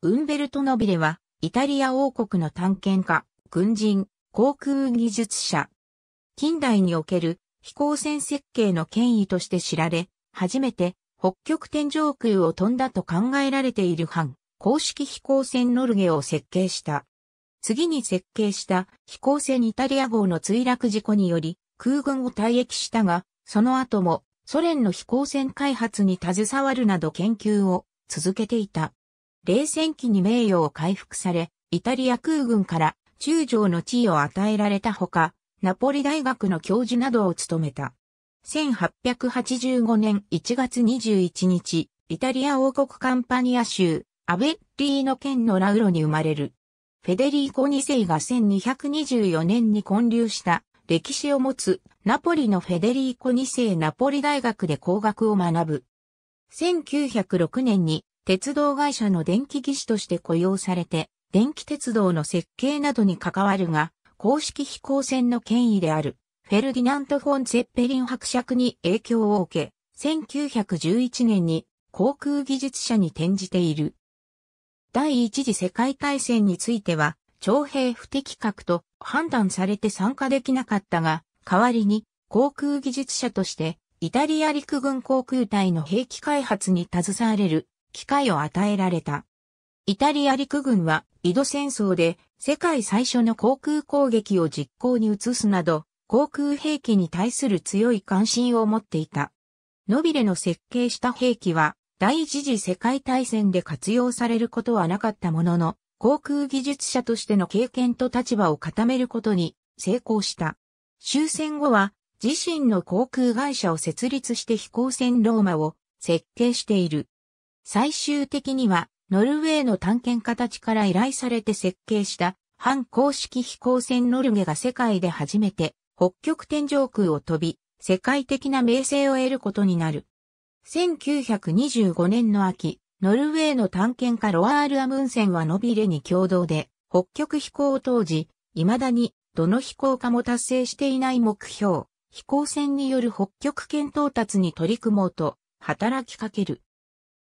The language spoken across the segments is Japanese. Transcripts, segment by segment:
ウンベルト・ノビレは、イタリア王国の探検家、軍人、航空技術者。近代における飛行船設計の権威として知られ、初めて北極天上空を飛んだと考えられている反公式飛行船ノルゲを設計した。次に設計した飛行船イタリア号の墜落事故により空軍を退役したが、その後もソ連の飛行船開発に携わるなど研究を続けていた。冷戦期に名誉を回復され、イタリア空軍から中将の地位を与えられたほか、ナポリ大学の教授などを務めた。1885年1月21日、イタリア王国カンパニア州、アベッリーの県のラウロに生まれる。フェデリーコ2世が1224年に建立した歴史を持つナポリのフェデリーコ2世ナポリ大学で工学を学ぶ。1906年に鉄道会社の電気技師として雇用されて、電気鉄道の設計などに関わるが、公式飛行船の権威である、フェルディナント・フォン・ゼッペリン伯爵に影響を受け、1911年に航空技術者に転じている。第一次世界大戦については、徴兵不適格と判断されて参加できなかったが、代わりに航空技術者として、イタリア陸軍航空隊の兵器開発に携われる機会を与えられた。イタリア陸軍は、井戸戦争で世界最初の航空攻撃を実行に移すなど、航空兵器に対する強い関心を持っていた。ノビレの設計した兵器は、第一次世界大戦で活用されることはなかったものの、航空技術者としての経験と立場を固めることに成功した。終戦後は、自身の航空会社を設立して飛行船ローマを設計している。最終的には、ノルウェーの探検家たちから依頼されて設計した反公式飛行船ノルゲが世界で初めて北極天上空を飛び、世界的な名声を得ることになる。1925年の秋、ノルウェーの探検家ロアール・アムンセンはノビレに共同で北極飛行を当時、未だにどの飛行家も達成していない目標、飛行船による北極圏到達に取り組もうと働きかける。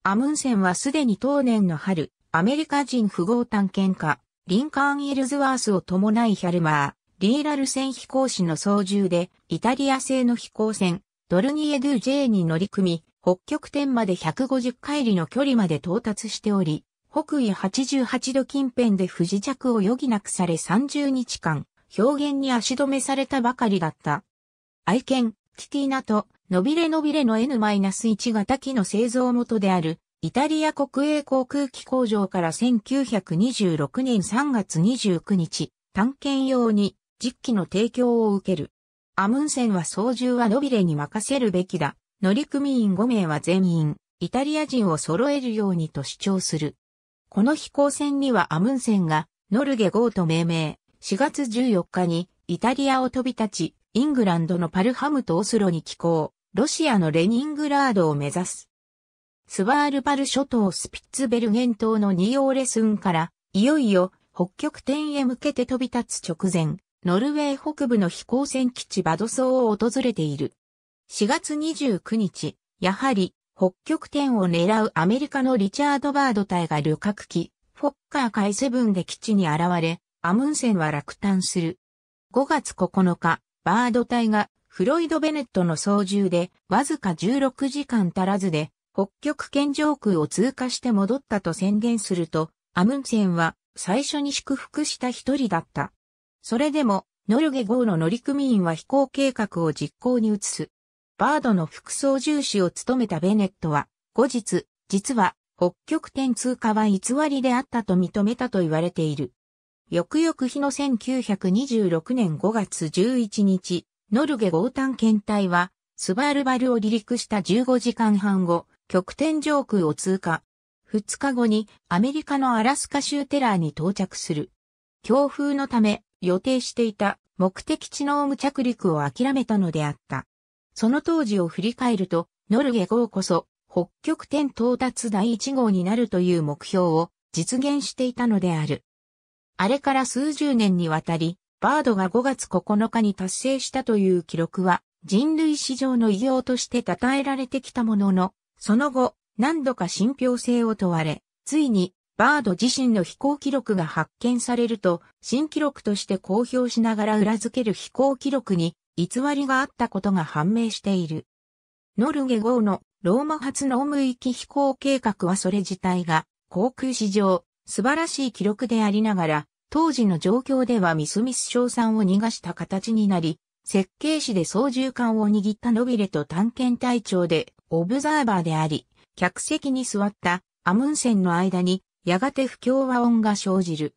アムンセンはすでに当年の春、アメリカ人富豪探検家、リンカーン・イルズワースを伴いヒャルマー、リーラル船飛行士の操縦で、イタリア製の飛行船、ドルニエ・ドゥ・ジェイに乗り組み、北極点まで150海里の距離まで到達しており、北緯88度近辺で不時着を余儀なくされ30日間、表現に足止めされたばかりだった。愛犬、キティナと、のびれのびれの N-1 型機の製造元である、イタリア国営航空機工場から1926年3月29日、探検用に実機の提供を受ける。アムンセンは操縦はのびれに任せるべきだ。乗組員5名は全員、イタリア人を揃えるようにと主張する。この飛行船にはアムンセンが、ノルゲ号と命名、4月14日にイタリアを飛び立ち、イングランドのパルハムとオスロに寄港、ロシアのレニングラードを目指す。スワールパル諸島スピッツベルゲン島のニオーレスンから、いよいよ北極点へ向けて飛び立つ直前、ノルウェー北部の飛行船基地バドソーを訪れている。4月29日、やはり北極点を狙うアメリカのリチャード・バード隊が旅客機、フォッカー海セブンで基地に現れ、アムンセンは落胆する。5月9日、バード隊がフロイド・ベネットの操縦でわずか16時間足らずで北極圏上空を通過して戻ったと宣言すると、アムンセンは最初に祝福した一人だった。それでも、ノルゲ号の乗組員は飛行計画を実行に移す。バードの副操縦士を務めたベネットは、後日、実は北極点通過は偽りであったと認めたと言われている。翌々日の1926年5月11日、ノルゲ号探検隊は、スバルバルを離陸した15時間半後、極点上空を通過。2日後にアメリカのアラスカ州テラーに到着する。強風のため予定していた目的地の無着陸を諦めたのであった。その当時を振り返ると、ノルゲ号こそ北極点到達第1号になるという目標を実現していたのである。あれから数十年にわたり、バードが5月9日に達成したという記録は、人類史上の異業として称えられてきたものの、その後、何度か信憑性を問われ、ついに、バード自身の飛行記録が発見されると、新記録として公表しながら裏付ける飛行記録に偽りがあったことが判明している。ノルゲ号のローマ発の無ム域飛行計画はそれ自体が航空史上素晴らしい記録でありながら、当時の状況ではミスミス賞賛を逃がした形になり、設計士で操縦桿を握ったノビレと探検隊長で、オブザーバーであり、客席に座ったアムンセンの間に、やがて不協和音が生じる。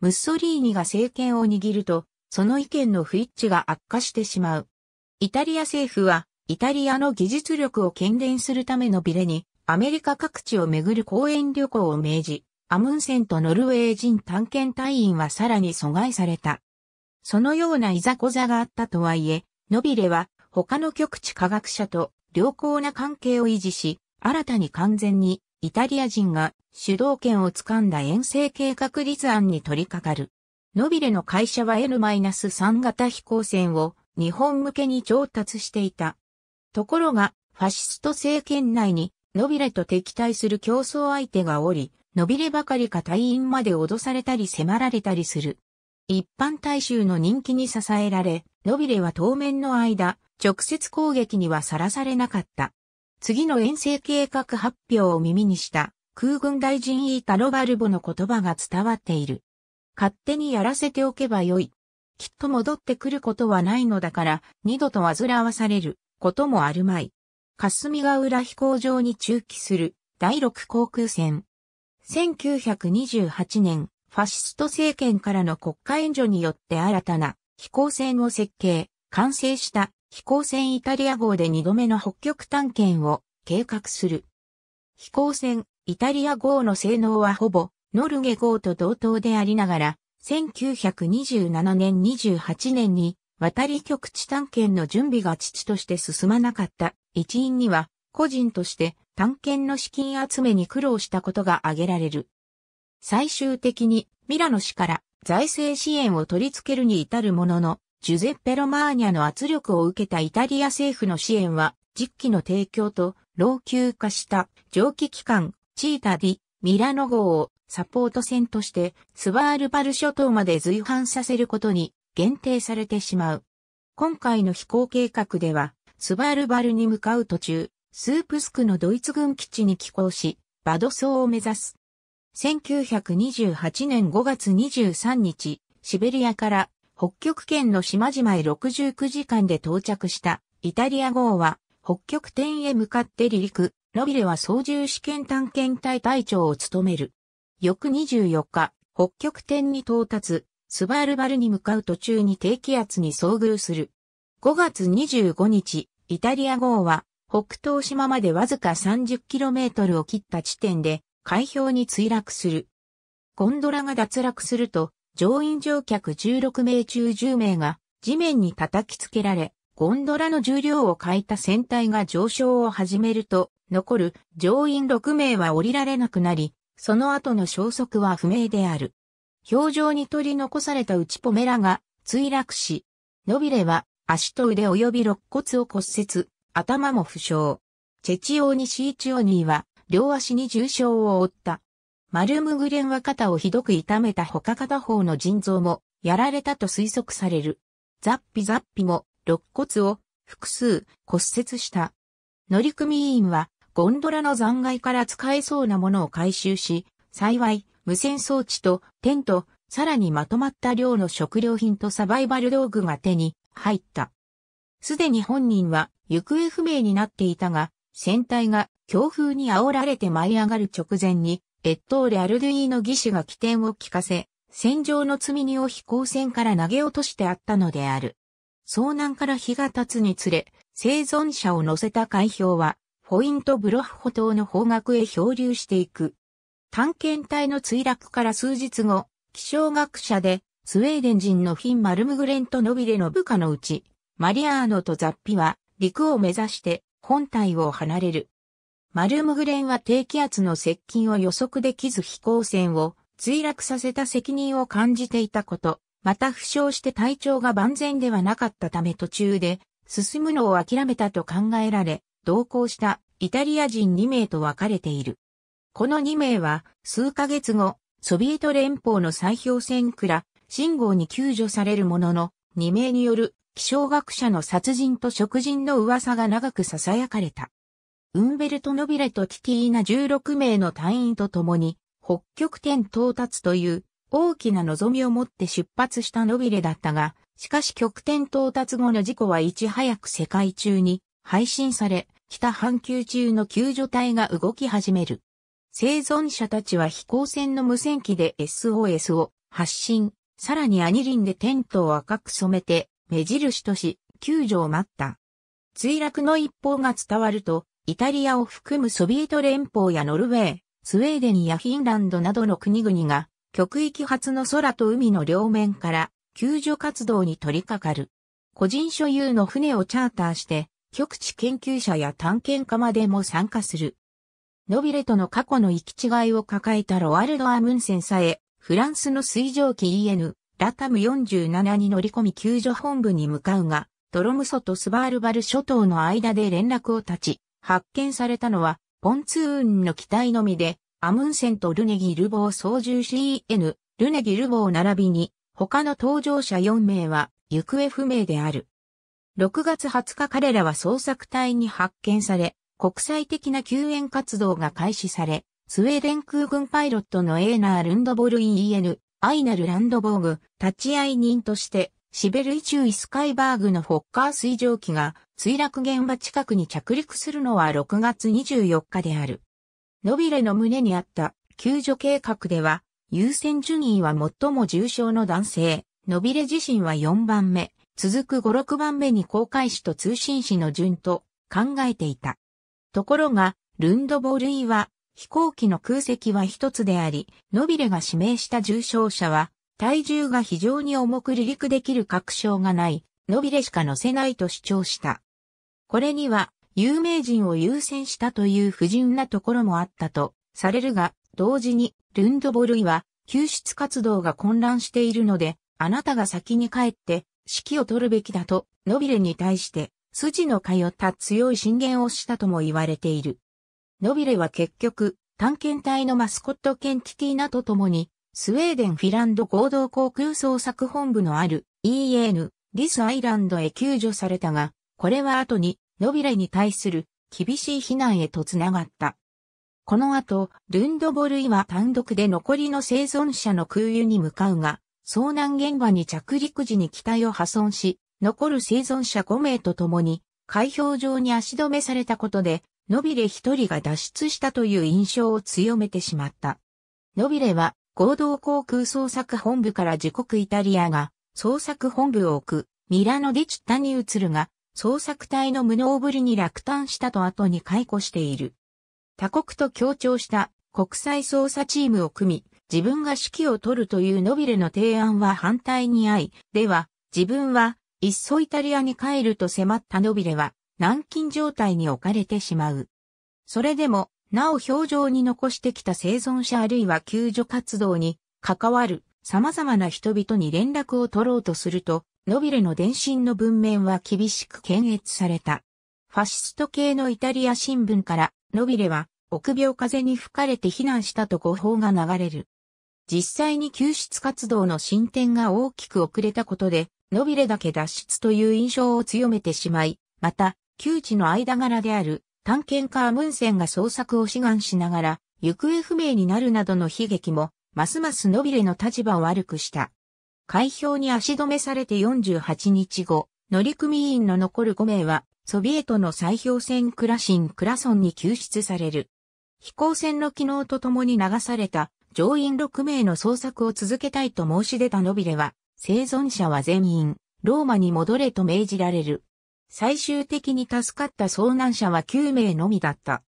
ムッソリーニが政権を握ると、その意見の不一致が悪化してしまう。イタリア政府は、イタリアの技術力を喧伝するためのビレに、アメリカ各地を巡る公園旅行を命じ、アムンセンとノルウェー人探検隊員はさらに阻害された。そのようないざこざがあったとはいえ、ノビレは他の極地科学者と良好な関係を維持し、新たに完全にイタリア人が主導権をつかんだ遠征計画立案に取り掛かる。ノビレの会社は N-3 型飛行船を日本向けに調達していた。ところが、ファシスト政権内にノビレと敵対する競争相手がおり、伸びればかりか隊員まで脅されたり迫られたりする。一般大衆の人気に支えられ、伸びれは当面の間、直接攻撃にはさらされなかった。次の遠征計画発表を耳にした空軍大臣イータロバルボの言葉が伝わっている。勝手にやらせておけばよい。きっと戻ってくることはないのだから、二度と煩わされることもあるまい。霞ヶ浦飛行場に駐機する第6航空戦1928年、ファシスト政権からの国家援助によって新たな飛行船を設計、完成した飛行船イタリア号で2度目の北極探検を計画する。飛行船イタリア号の性能はほぼノルゲ号と同等でありながら、1927年28年に渡り局地探検の準備が父として進まなかった一因には、個人として探検の資金集めに苦労したことが挙げられる。最終的にミラノ氏から財政支援を取り付けるに至るものの、ジュゼッペ・ロマーニャの圧力を受けたイタリア政府の支援は、実機の提供と老朽化した蒸気機関チータ・ディ・ミラノ号をサポート船としてスバールバル諸島まで随伴させることに限定されてしまう。今回の飛行計画では、スバールバルに向かう途中、スープスクのドイツ軍基地に寄港し、バドソーを目指す。1928年5月23日、シベリアから北極圏の島々へ69時間で到着したイタリア号は北極点へ向かって離陸、ノビレは操縦試験探検隊隊長を務める。翌24日、北極点に到達、スバールバルに向かう途中に低気圧に遭遇する。5月25日、イタリア号は北東島までわずか 30km を切った地点で海氷に墜落する。ゴンドラが脱落すると、乗員乗客16名中10名が地面に叩きつけられ、ゴンドラの重量を欠いた船体が上昇を始めると、残る乗員6名は降りられなくなり、その後の消息は不明である。表情に取り残された内ポメラが墜落し、ノビレは足と腕及び肋骨を骨折、頭も負傷。チェチオニ・シーチオニーは、両足に重傷を負った。マルムグレンは肩をひどく痛めた他片方の腎臓も、やられたと推測される。ザッピザッピも、肋骨を、複数、骨折した。乗組員は、ゴンドラの残骸から使えそうなものを回収し、幸い、無線装置と、テント、さらにまとまった量の食料品とサバイバル道具が手に入った。すでに本人は行方不明になっていたが、船体が強風に煽られて舞い上がる直前に、越冬レアルドゥイの技師が起点を聞かせ、戦場の積荷を飛行船から投げ落としてあったのである。遭難から日が経つにつれ、生存者を乗せた海氷は、ポイントブロッホ島の方角へ漂流していく。探検隊の墜落から数日後、気象学者で、スウェーデン人のフィン・マルムグレント・ノビレの部下のうち、マリアーノとザッピは陸を目指して本体を離れる。マルムグレンは低気圧の接近を予測できず飛行船を墜落させた責任を感じていたこと、また負傷して体調が万全ではなかったため途中で進むのを諦めたと考えられ、同行したイタリア人2名と分かれている。この2名は数ヶ月後、ソビエト連邦の砕氷船クラ、信号に救助されるものの、2名による気象学者の殺人と食人の噂が長く囁かれた。ウンベルト・ノビレとキティーナ16名の隊員と共に、北極点到達という大きな望みを持って出発したノビレだったが、しかし極点到達後の事故はいち早く世界中に配信され、北半球中の救助隊が動き始める。生存者たちは飛行船の無線機で SOS を発信、さらにアニリンでテントを赤く染めて目印とし、救助を待った。墜落の一報が伝わると、イタリアを含むソビエト連邦やノルウェー、スウェーデンやフィンランドなどの国々が、極域発の空と海の両面から救助活動に取り掛かる。個人所有の船をチャーターして、極地研究者や探検家までも参加する。ノビレとの過去の行き違いを抱えたロアルド・アムンセンさえ、フランスの水蒸気 EN ラタム47に乗り込み救助本部に向かうが、ドロムソとスバールバル諸島の間で連絡を断ち、発見されたのは、ポンツーンの機体のみで、アムンセンとルネギルボー操縦 CN、ルネギルボー並びに、他の搭乗者4名は、行方不明である。6月20日彼らは捜索隊に発見され、国際的な救援活動が開始され、スウェーデン空軍パイロットのエーナー・ルンドボルイ EN、アイナル・ランドボーグ、立ち会い人として、シベルイチウ・イスカイバーグのフォッカー水蒸気が墜落現場近くに着陸するのは6月24日である。ノビレの胸にあった救助計画では、優先順位は最も重症の男性、ノビレ自身は4番目、続く5、6番目に航海士と通信士の順と考えていた。ところが、ルンドボールイは飛行機の空席は一つであり、ノビレが指名した重症者は、体重が非常に重く離陸できる確証がない、ノビレしか乗せないと主張した。これには、有名人を優先したという不純なところもあったと、されるが、同時に、ルンドボルイは、救出活動が混乱しているので、あなたが先に帰って、指揮を取るべきだと、ノビレに対して、筋の通った強い進言をしたとも言われている。ノビレは結局、探検隊のマスコットケンティティナと共に、スウェーデン・フィランド合同航空捜索本部のある EN、リスアイランドへ救助されたが、これは後に、ノビレに対する厳しい非難へとつながった。この後、ルンドボルイは単独で残りの生存者の空輸に向かうが、遭難現場に着陸時に機体を破損し、残る生存者5名と共に、海氷上に足止めされたことで、ノビレ一人が脱出したという印象を強めてしまった。ノビレは合同航空捜索本部から自国イタリアが捜索本部を置くミラノディチッタに移るが捜索隊の無能ぶりに落胆したと後に解雇している。他国と協調した国際捜査チームを組み自分が指揮を取るというノビレの提案は反対にあい、では自分は一層イタリアに帰ると迫ったノビレは軟禁状態に置かれてしまう。それでも、なお表情に残してきた生存者あるいは救助活動に関わる様々な人々に連絡を取ろうとすると、ノビレの伝信の文面は厳しく検閲された。ファシスト系のイタリア新聞から、ノビレは、臆病風に吹かれて避難したと誤報が流れる。実際に救出活動の進展が大きく遅れたことで、ノビレだけ脱出という印象を強めてしまい、また、旧知の間柄である探検家アムンセンが捜索を志願しながら、行方不明になるなどの悲劇も、ますますノビレの立場を悪くした。開票に足止めされて48日後、乗組員の残る5名は、ソビエトの砕氷船クラシン・クラソンに救出される。飛行船の機能と共に流された乗員6名の捜索を続けたいと申し出たノビレは、生存者は全員、ローマに戻れと命じられる。最終的に助かった遭難者は9名のみだった。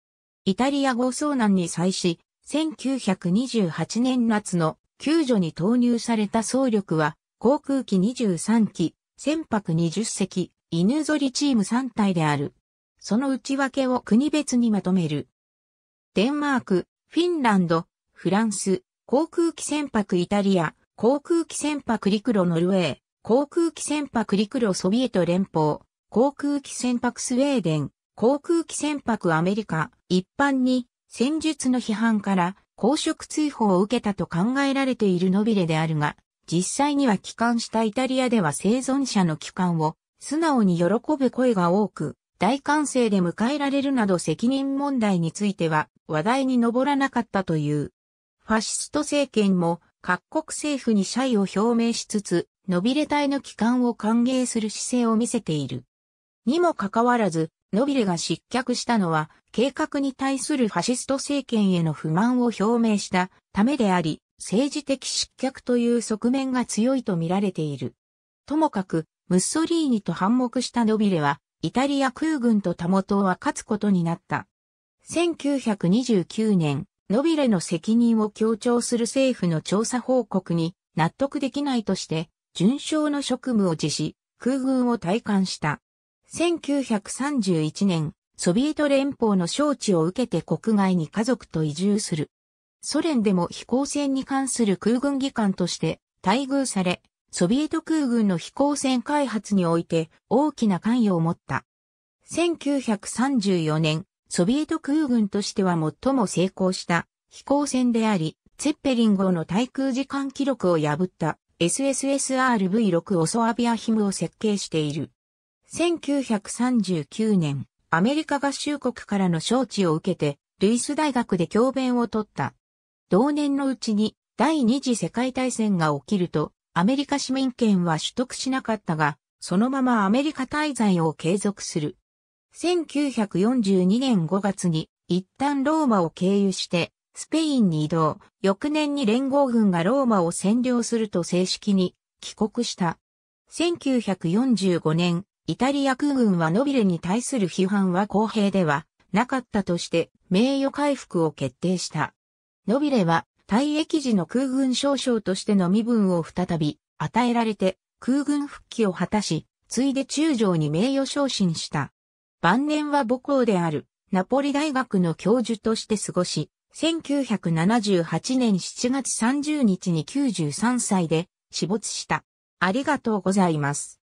イタリア号遭難に際し、1928年夏の救助に投入された総力は、航空機23機、船舶20隻、犬ぞりチーム3体である。その内訳を国別にまとめる。デンマーク、フィンランド、フランス、航空機船舶イタリア、航空機船舶陸路ノルウェー、航空機船舶陸路ソビエト連邦、航空機船舶スウェーデン、航空機船舶アメリカ、一般に戦術の批判から公職追放を受けたと考えられているノビレであるが、実際には帰還したイタリアでは生存者の帰還を素直に喜ぶ声が多く、大歓声で迎えられるなど責任問題については話題に上らなかったという。ファシスト政権も各国政府に謝意を表明しつつ、ノビレ隊の帰還を歓迎する姿勢を見せている。にもかかわらず、ノビレが失脚したのは、計画に対するファシスト政権への不満を表明したためであり、政治的失脚という側面が強いと見られている。ともかく、ムッソリーニと反目したノビレは、イタリア空軍とタモは勝つことになった。1929年、ノビレの責任を強調する政府の調査報告に納得できないとして、準将の職務を辞し、空軍を退官した。1931年、ソビエト連邦の招致を受けて国外に家族と移住する。ソ連でも飛行船に関する空軍技官として待遇され、ソビエト空軍の飛行船開発において大きな関与を持った。1934年、ソビエト空軍としては最も成功した飛行船であり、ツェッペリン号の対空時間記録を破った SSSRV-6 オソアビアヒムを設計している。1939年、アメリカ合衆国からの招致を受けて、ルイス大学で教鞭を取った。同年のうちに第二次世界大戦が起きると、アメリカ市民権は取得しなかったが、そのままアメリカ滞在を継続する。1942年5月に一旦ローマを経由してスペインに移動、翌年に連合軍がローマを占領すると正式に帰国した。1945年、イタリア空軍はノビレに対する批判は公平ではなかったとして名誉回復を決定した。ノビレは退役時の空軍少将としての身分を再び与えられて空軍復帰を果たし、ついで中将に名誉昇進した。晩年は母校であるナポリ大学の教授として過ごし、1978年7月30日に93歳で死没した。ありがとうございます。